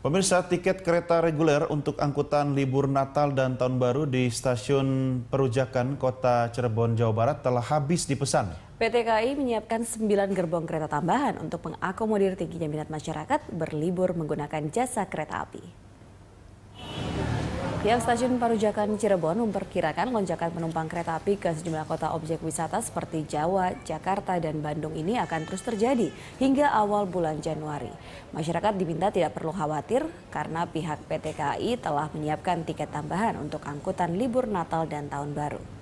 Pemirsa, tiket kereta reguler untuk angkutan libur Natal dan Tahun Baru di stasiun Perujakan, Kota Cirebon, Jawa Barat telah habis dipesan. PT KAI menyiapkan 9 gerbong kereta tambahan untuk mengakomodir tingginya minat masyarakat berlibur menggunakan jasa kereta api. Pihak stasiun Parujakan Cirebon memperkirakan lonjakan penumpang kereta api ke sejumlah kota objek wisata seperti Jawa, Jakarta, dan Bandung ini akan terus terjadi hingga awal bulan Januari. Masyarakat diminta tidak perlu khawatir karena pihak PT KAI telah menyiapkan tiket tambahan untuk angkutan libur Natal dan Tahun Baru.